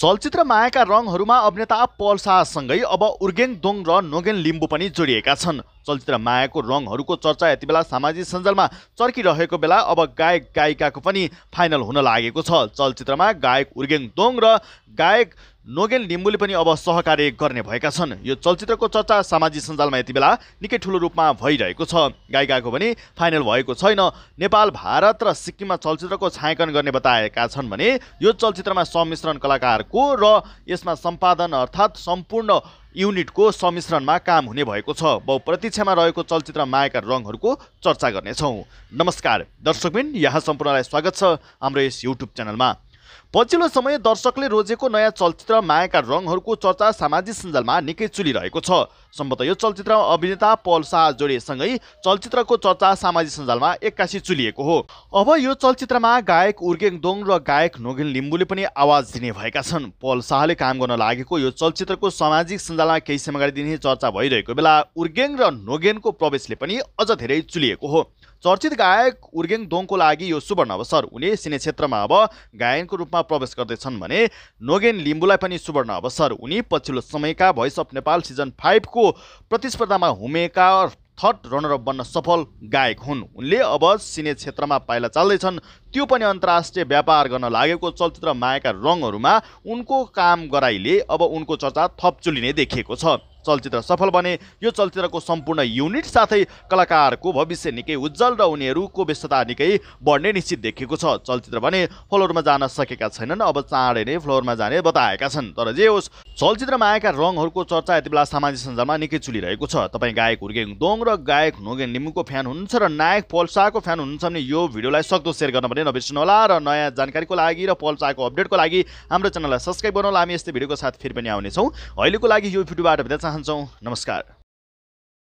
चलचित्र मायाका रङहरूमा अभिनेता पल शाहसँगै अब उर्गेङ दोङ र नोगेन लिम्बू पनि जोडिएका छन् चलचित्र मायाको रङहरूको चर्चा यति बेला सामाजिक सञ्जालमा चर्किरहेको बेला अब गायक गायिकाको पनि फाइनल हुन लागेको छ चलचित्रमा गायक उर्गेङ दोङ र गायक नोगेन लिम्बुले पनि अब सहकार्य गर्ने भएका छन् यो चलचित्रको चर्चा सामाजिक सञ्जालमा यति बेला निकै ठुलो रूपमा भइरहेको छ गायिकाको पनि फाइनल भएको छैन नेपाल भारत र सिक्किममा चलचित्रको छायाङ्कन गर्ने बताएका छन् भने यो चलचित्रमा सम्मिश्रण कलाकारको र यसमा सम्पादन अर्थात् सम्पूर्ण युनिटको सम्मिश्रणमा काम हुने भएको छ बहुप्रतीक्षामा रहेको चलचित्र मायाका रङहरूको चर्चा गर्नेछौँ नमस्कार दर्शकबिन यहाँ सम्पूर्णलाई स्वागत छ हाम्रो यस युट्युब च्यानलमा पछिल्लो समय दर्शकले रोजेको नयाँ चलचित्र मायाका रङहरूको चर्चा सामाजिक सञ्जालमा निकै चुलिरहेको छ सम्भवत यो चलचित्रमा अभिनेता पल शाह जोडेसँगै चलचित्रको चर्चा सामाजिक सञ्जालमा एक्कासी चुलिएको हो अब यो चलचित्रमा गायक उर्गेङ दोङ र गायक नोगेन लिम्बूले पनि आवाज दिने भएका छन् पल शाहले काम गर्न लागेको यो चलचित्रको सामाजिक सञ्जालमा केही समय अगाडि दिने चर्चा भइरहेको बेला उर्गेङ र नोगेनको प्रवेशले पनि अझ धेरै चुलिएको हो चर्चित गायक उर्गेङ दोङको लागि यो सुवर्ण अवसर हुने सिने क्षेत्रमा अब गायनको रूपमा प्रवेश गर्दैछन् भने नोगेन लिम्बूलाई पनि सुवर्ण अवसर उनी पछिल्लो समयका भोइस अफ नेपाल सिजन फाइभको प्रतिस्पर्धामा हुमेका थर्ड रनरअप बन्न सफल गायक हुन् उनले अब सिने क्षेत्रमा पाइला चाल्दैछन् त्यो पनि अन्तर्राष्ट्रिय व्यापार गर्न लागेको चलचित्र मायाका रङहरूमा उनको काम गराइले अब उनको चर्चा थप चुलिने देखिएको छ चलचित्र सफल बने यो चलचित्रको सम्पूर्ण युनिट साथै कलाकारको भविष्य निकै उज्जवल र उनीहरूको व्यस्तता निकै बढ्ने निश्चित देखिएको छ चलचित्र भने फ्लोरमा जान सकेका छैनन् अब चाँडै नै फ्लोरमा जाने बताएका छन् तर जे होस् चलचित्रमा आएका रङहरूको चर्चा यति बेला सामाजिक सञ्जालमा निकै चुलिरहेको छ तपाईँ गायक हुर्गेङ दोङ र गायक नोगेन निम्बुको फ्यान हुनुहुन्छ र नायक पल्साको फ्यान हुनुहुन्छ भने यो भिडियोलाई सक्दो सेयर गर्न पनि नबिर्सनुहोला र नयाँ जानकारीको लागि र पल्साको अपडेटको लागि हाम्रो च्यानललाई सब्सक्राइब गर्नुहोला हामी यस्तै भिडियोको साथ फेरि पनि आउनेछौँ अहिलेको लागि यो भिडियोबाट चाहन्छु चाहन्छौँ नमस्कार